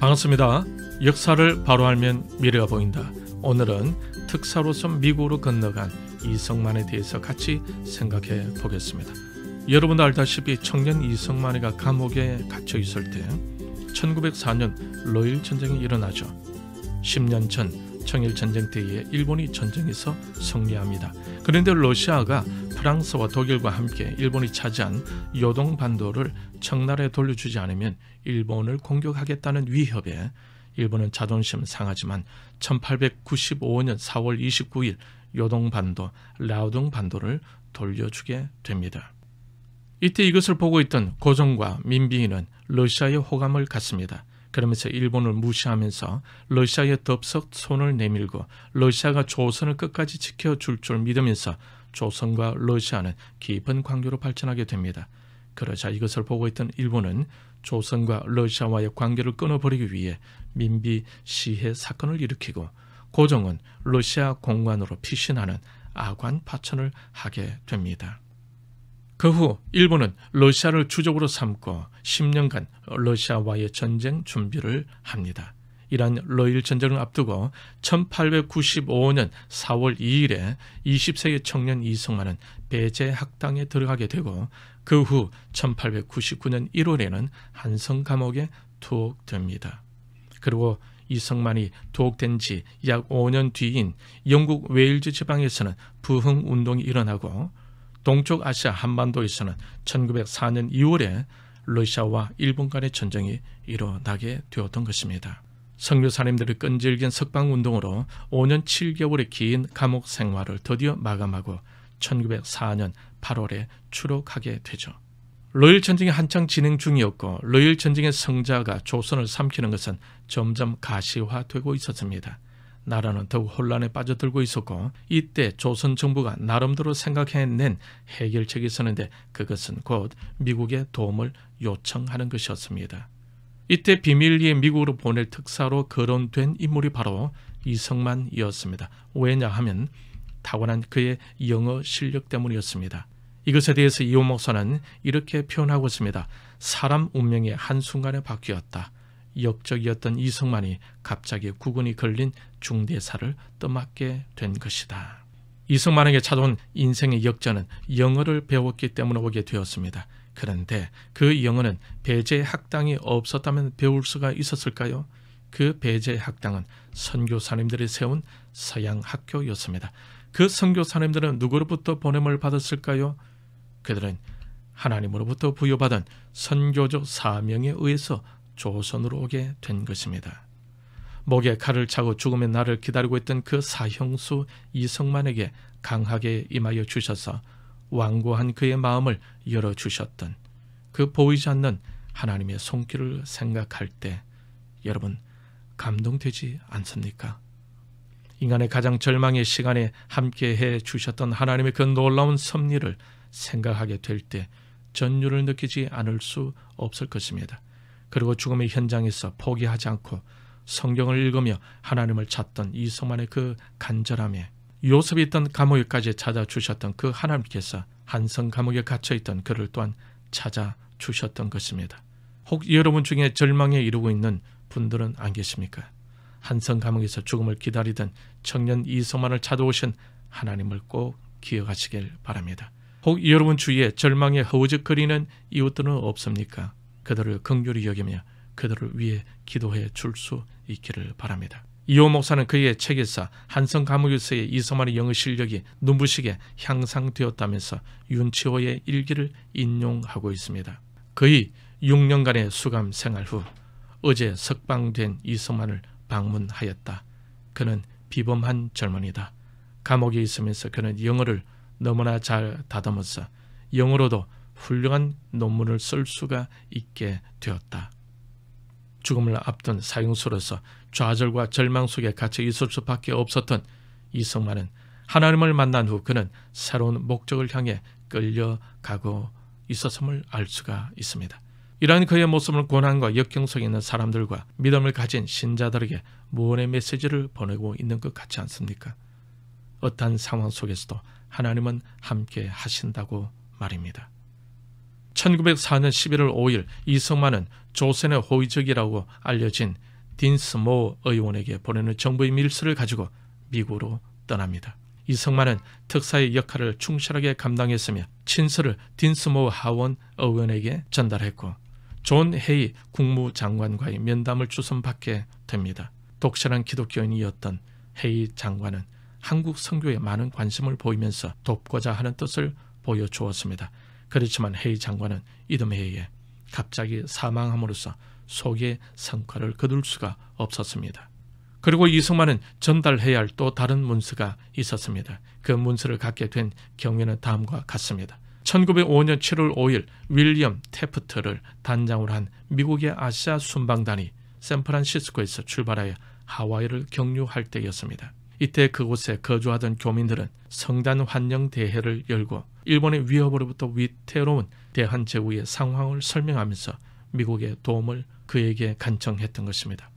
반갑습니다. 역사를 바로 알면 미래가 보인다. 오늘은 특사로서 미국으로 건너간 이성만에 대해서 같이 생각해 보겠습니다. 여러분도 알다시피 청년 이성만이가 감옥에 갇혀 있을 때 1904년 로일 전쟁이 일어나죠. 10년 전 청일 전쟁때에 일본이 전쟁에서 승리합니다. 그런데 러시아가 프랑스와 독일과 함께 일본이 차지한 요동 반도를 청나라에 돌려주지 않으면 일본을 공격하겠다는 위협에 일본은 자존심 상하지만 1895년 4월 29일 요동 반도, 라우동 반도를 돌려주게 됩니다. 이때 이것을 보고 있던 고종과 민비인은 러시아의 호감을 갖습니다. 그러면서 일본을 무시하면서 러시아에 덥석 손을 내밀고 러시아가 조선을 끝까지 지켜줄 줄 믿으면서 조선과 러시아는 깊은 관계로 발전하게 됩니다. 그러자 이것을 보고 있던 일본은 조선과 러시아와의 관계를 끊어버리기 위해 민비 시해 사건을 일으키고 고종은 러시아 공관으로 피신하는 아관 파천을 하게 됩니다. 그후 일본은 러시아를 주적으로 삼고 10년간 러시아와의 전쟁 준비를 합니다. 이란 러일 전쟁을 앞두고 1895년 4월 2일에 20세기 청년 이승만은 배제학당에 들어가게 되고 그 후 1899년 1월에는 한성 감옥에 투옥됩니다. 그리고 이성만이 독된 지 약 5년 뒤인 영국 웨일즈 지방에서는 부흥 운동이 일어나고 동쪽 아시아 한반도에서는 1904년 2월에 러시아와 일본 간의 전쟁이 일어나게 되었던 것입니다. 성교사님들이 끈질긴 석방운동으로 5년 7개월의 긴 감옥 생활을 드디어 마감하고 1904년 8월에 추록하게 되죠. 러일 전쟁이 한창 진행 중이었고 러일 전쟁의 성자가 조선을 삼키는 것은 점점 가시화되고 있었습니다. 나라는 더욱 혼란에 빠져들고 있었고 이때 조선 정부가 나름대로 생각해낸 해결책이 있었는데 그것은 곧 미국의 도움을 요청하는 것이었습니다. 이때 비밀리에 미국으로 보낼 특사로 거론된 인물이 바로 이성만이었습니다. 왜냐하면 타고난 그의 영어 실력 때문이었습니다. 이것에 대해서 이호 목사는 이렇게 표현하고 있습니다. 사람 운명의 한순간에 바뀌었다. 역적이었던 이승만이 갑자기 구근이 걸린 중대사를 떠맡게 된 것이다. 이승만에게 찾아온 인생의 역전은 영어를 배웠기 때문에 오게 되었습니다. 그런데 그 영어는 배제 학당이 없었다면 배울 수가 있었을까요? 그 배제 학당은 선교사님들이 세운 서양 학교였습니다. 그 선교사님들은 누구로부터 보냄을 받았을까요? 그들은 하나님으로부터 부여받은 선교적 사명에 의해서 조선으로 오게 된 것입니다. 목에 칼을 차고 죽음의 날을 기다리고 있던 그 사형수 이성만에게 강하게 임하여 주셔서 완고한 그의 마음을 열어주셨던 그 보이지 않는 하나님의 손길을 생각할 때 여러분 감동되지 않습니까? 인간의 가장 절망의 시간에 함께해 주셨던 하나님의 그 놀라운 섭리를 생각하게 될 때 전율을 느끼지 않을 수 없을 것입니다. 그리고 죽음의 현장에서 포기하지 않고 성경을 읽으며 하나님을 찾던 이성만의 그 간절함에 요셉이 있던 감옥에까지 찾아주셨던 그 하나님께서 한성 감옥에 갇혀있던 그를 또한 찾아주셨던 것입니다. 혹 여러분 중에 절망에 이르고 있는 분들은 안 계십니까? 한성 감옥에서 죽음을 기다리던 청년 이성만을 찾아오신 하나님을 꼭 기억하시길 바랍니다. 혹 여러분 주위에 절망에 허우적거리는 이웃들은 없습니까? 그들을 긍휼히 여기며 그들을 위해 기도해 줄 수 있기를 바랍니다. 이호 목사는 그의 책에서 한성 가무교서의 이서만의 영의 실력이 눈부시게 향상되었다면서 윤치호의 일기를 인용하고 있습니다. 그의 6년간의 수감 생활 후 어제 석방된 이서만을 방문하였다. 그는 비범한 젊은이다. 감옥에 있으면서 그는 영어를 너무나 잘 다듬어서 영어로도 훌륭한 논문을 쓸 수가 있게 되었다. 죽음을 앞둔 사형수로서 좌절과 절망 속에 갇혀 있을 수밖에 없었던 이성만은 하나님을 만난 후 그는 새로운 목적을 향해 끌려가고 있었음을 알 수가 있습니다. 이러한 그의 모습을 고난과 역경성 있는 사람들과 믿음을 가진 신자들에게 무언의 메시지를 보내고 있는 것 같지 않습니까? 어떠한 상황 속에서도 하나님은 함께 하신다고 말입니다. 1904년 11월 5일 이승만은 조선의 호의적이라고 알려진 딘스모 의원에게 보내는 정부의 밀수를 가지고 미국으로 떠납니다. 이승만은 특사의 역할을 충실하게 감당했으며 친서를 딘스모 하원 의원에게 전달했고 존 헤이 국무장관과의 면담을 주선받게 됩니다. 독실한 기독교인이었던 헤이 장관은 한국 선교에 많은 관심을 보이면서 돕고자 하는 뜻을 보여주었습니다. 그렇지만 헤이 장관은 이듬해에 갑자기 사망함으로써 속의 성과를 거둘 수가 없었습니다. 그리고 이승만은 전달해야 할 또 다른 문서가 있었습니다. 그 문서를 갖게 된 경위는 다음과 같습니다. 1905년 7월 5일 윌리엄 테프트를 단장으로 한 미국의 아시아 순방단이 샌프란시스코에서 출발하여 하와이를 경유할 때였습니다. 이때 그곳에 거주하던 교민들은 성단 환영 대회를 열고 일본의 위협으로부터 위태로운 대한 제국의 상황을 설명하면서 미국의 도움을 그에게 간청했던 것입니다.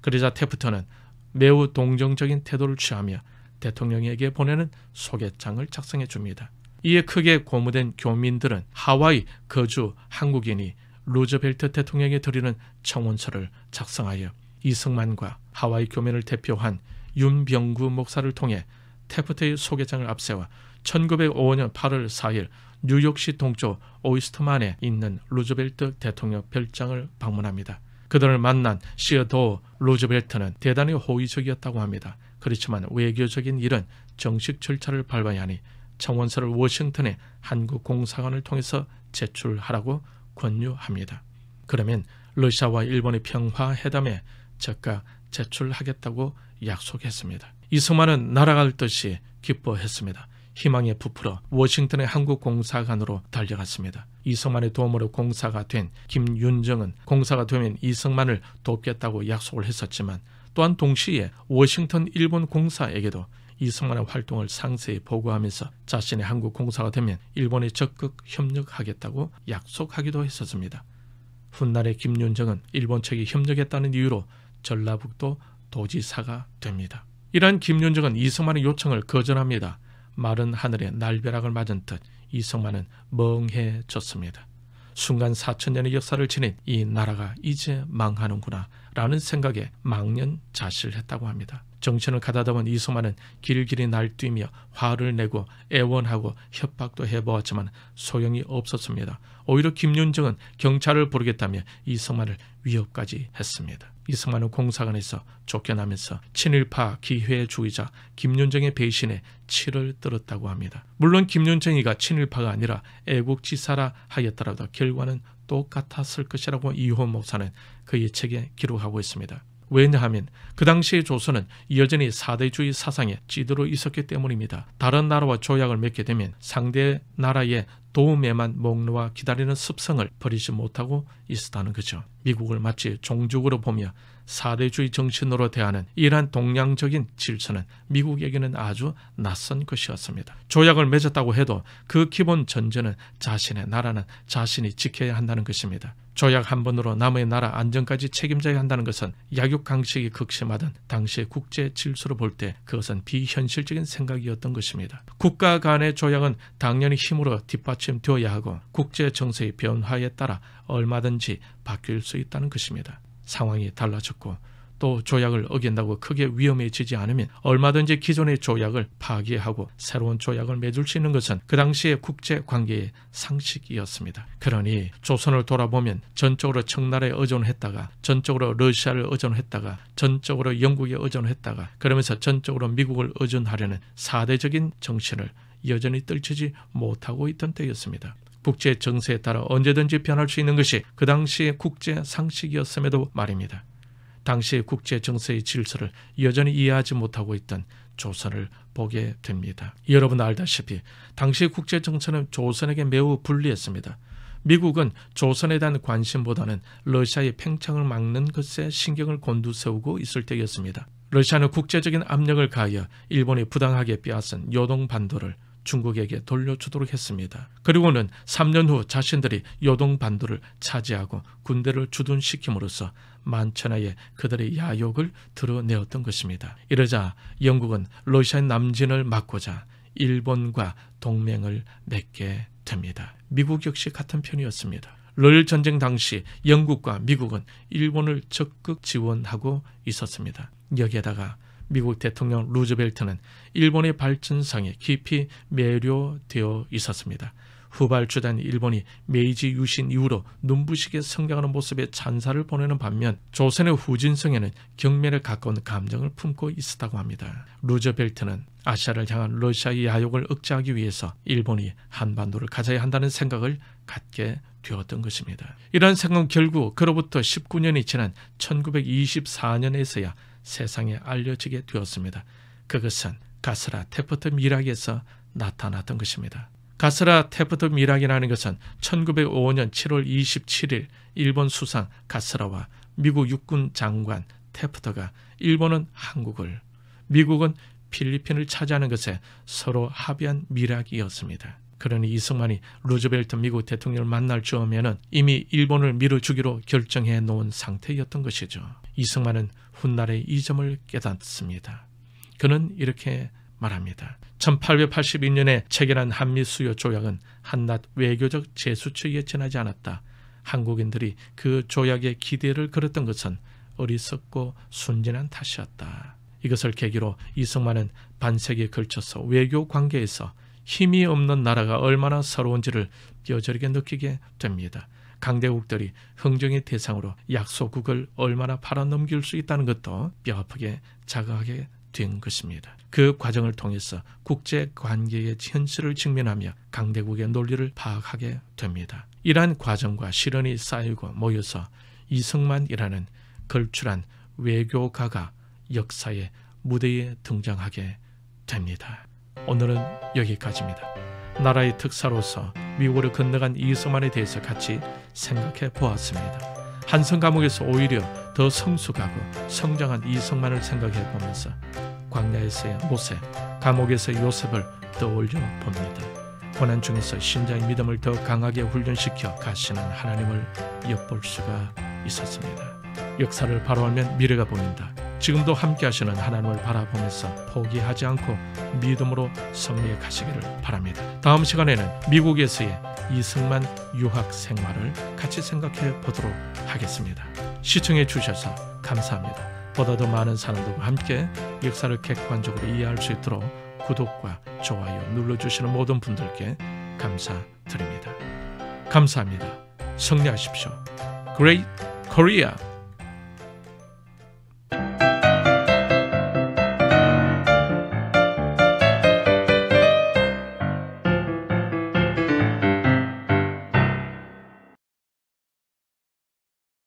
그러자 테프터는 매우 동정적인 태도를 취하며 대통령에게 보내는 소개장을 작성해 줍니다. 이에 크게 고무된 교민들은 하와이 거주 한국인이 루저벨트 대통령에 드리는 청원서를 작성하여 이승만과 하와이 교민을 대표한 윤병구 목사를 통해 테프트의 소개장을 앞세워 1905년 8월 4일 뉴욕시 동쪽 오이스트만에 있는 루즈벨트 대통령 별장을 방문합니다. 그들을 만난 시어도 루즈벨트는 대단히 호의적이었다고 합니다. 그렇지만 외교적인 일은 정식 절차를 밟아야 하니 청원서를 워싱턴의 한국 공사관을 통해서 제출하라고 권유합니다. 그러면 러시아와 일본의 평화회담에 즉각 제출하겠다고 약속했습니다. 이승만은 날아갈 듯이 기뻐했습니다. 희망에 부풀어 워싱턴의 한국공사관으로 달려갔습니다. 이승만의 도움으로 공사가 된 김윤정은 공사가 되면 이승만을 돕겠다고 약속을 했었지만 또한 동시에 워싱턴 일본 공사에게도 이승만의 활동을 상세히 보고하면서 자신의 한국 공사가 되면 일본에 적극 협력하겠다고 약속하기도 했었습니다. 훗날의 김윤정은 일본 측이 협력했다는 이유로 전라북도 도지사가 됩니다. 이러한 김윤정은 이승만의 요청을 거절합니다. 마른 하늘에 날벼락을 맞은 듯 이성만은 멍해졌습니다. 순간 4천년의 역사를 지닌 이 나라가 이제 망하는구나 라는 생각에 망연자실했다고 합니다. 정신을 가다다 본 이소만은 길길이 날뛰며 화를 내고 애원하고 협박도 해보았지만 소용이 없었습니다. 오히려 김윤정은 경찰을 부르겠다며 이성만을 위협까지 했습니다. 이승만은 공사관에서 쫓겨나면서 친일파 기회주의자 김윤정의 배신에 치를 떨었다고 합니다. 물론 김윤정이가 친일파가 아니라 애국지사라 하였더라도 결과는 똑같았을 것이라고 이호 목사는 그의 책에 기록하고 있습니다. 왜냐하면 그 당시의 조선은 여전히 사대주의 사상에 찌들어 있었기 때문입니다. 다른 나라와 조약을 맺게 되면 상대 나라의 도움에만 목놓아 기다리는 습성을 버리지 못하고 있었다는 거죠. 미국을 마치 종족으로 보며 사대주의 정신으로 대하는 이러한 동양적인 질서는 미국에게는 아주 낯선 것이었습니다. 조약을 맺었다고 해도 그 기본 전제는 자신의 나라는 자신이 지켜야 한다는 것입니다. 조약 한 번으로 남의 나라 안전까지 책임져야 한다는 것은 약육강식이 극심하던 당시의 국제 질서로 볼 때 그것은 비현실적인 생각이었던 것입니다. 국가 간의 조약은 당연히 힘으로 뒷받침 쉼표 야 하고 국제 정세의 변화에 따라 얼마든지 바뀔 수 있다는 것입니다. 상황이 달라졌고 또 조약을 어긴다고 크게 위험해지지 않으면 얼마든지 기존의 조약을 파기하고 새로운 조약을 맺을 수 있는 것은 그 당시의 국제 관계의 상식이었습니다. 그러니 조선을 돌아보면 전적으로 청나라에 의존했다가 전적으로 러시아를 의존했다가 전적으로 영국에 의존했다가 그러면서 전적으로 미국을 의존하려는 사대적인 정신을 여전히 떨치지 못하고 있던 때였습니다. 국제 정세에 따라 언제든지 변할 수 있는 것이 그 당시의 국제 상식이었음에도 말입니다. 당시의 국제 정세의 질서를 여전히 이해하지 못하고 있던 조선을 보게 됩니다. 여러분 알다시피 당시 국제 정세는 조선에게 매우 불리했습니다. 미국은 조선에 대한 관심보다는 러시아의 팽창을 막는 것에 신경을 곤두세우고 있을 때였습니다. 러시아는 국제적인 압력을 가하여 일본이 부당하게 빼앗은 요동 반도를 중국에게 돌려주도록 했습니다. 그리고는 3년 후 자신들이 요동 반도를 차지하고 군대를 주둔시킴으로써 만천하에 그들의 야욕을 드러내었던 것입니다. 이러자 영국은 러시아 의 남진을 막고자 일본과 동맹을 맺게 됩니다. 미국 역시 같은 편이었습니다. 럴 전쟁 당시 영국과 미국은 일본을 적극 지원하고 있었습니다. 여기에다가 미국 대통령 루즈벨트는 일본의 발전상에 깊이 매료되어 있었습니다. 후발주된 일본이 메이지 유신 이후로 눈부시게 성장하는 모습에 찬사를 보내는 반면 조선의 후진성에는 경멸을 가까운 감정을 품고 있었다고 합니다. 루저벨트는 아시아를 향한 러시아의 야욕을 억제하기 위해서 일본이 한반도를 가져야 한다는 생각을 갖게 되었던 것입니다. 이러한 생각은 결국 그로부터 19년이 지난 1924년에서야 세상에 알려지게 되었습니다. 그것은 가스라 테프트 미락에서 나타났던 것입니다. 가스라 테프트 미락이라는 것은 1905년 7월 27일 일본 수상 가스라와 미국 육군 장관 테프트가 일본은 한국을, 미국은 필리핀을 차지하는 것에 서로 합의한 미락이었습니다. 그러니 이승만이 루즈벨트 미국 대통령을 만날 즈음에는 이미 일본을 밀어주기로 결정해 놓은 상태였던 것이죠. 이승만은 훗날에 이 점을 깨닫습니다. 그는 이렇게 말합니다. 1882년에 체결한 한미 수요 조약은 한낱 외교적 제수처에 지나지 않았다. 한국인들이 그 조약에 기대를 걸었던 것은 어리석고 순진한 탓이었다. 이것을 계기로 이승만은 반세기에 걸쳐서 외교 관계에서 힘이 없는 나라가 얼마나 서러운지를 뼈저리게 느끼게 됩니다. 강대국들이 흥정의 대상으로 약소국을 얼마나 팔아넘길 수 있다는 것도 뼈아프게 자각하게 된 것입니다. 그 과정을 통해서 국제 관계의 현실을 직면하며 강대국의 논리를 파악하게 됩니다. 이러한 과정과 실현이 쌓이고 모여서 이승만이라는 걸출한 외교가가 역사의 무대에 등장하게 됩니다. 오늘은 여기까지입니다. 나라의 특사로서 미국으로 건너간 이승만에 대해서 같이 생각해 보았습니다. 한성 감옥에서 오히려 더 성숙하고 성장한 이승만을 생각해 보면서 광야에서의 모세, 감옥에서 요셉을 떠올려 봅니다. 고난 중에서 신자의 믿음을 더 강하게 훈련시켜 가시는 하나님을 엿볼 수가 있었습니다. 역사를 바로 알면 미래가 보인다. 지금도 함께 하시는 하나님을 바라보면서 포기하지 않고 믿음으로 승리해 가시기를 바랍니다. 다음 시간에는 미국에서의 이승만 유학 생활을 같이 생각해 보도록 하겠습니다. 시청해 주셔서 감사합니다. 보다 더 많은 사람들과 함께 역사를 객관적으로 이해할 수 있도록 구독과 좋아요 눌러주시는 모든 분들께 감사드립니다. 감사합니다. 승리하십시오. Great Korea!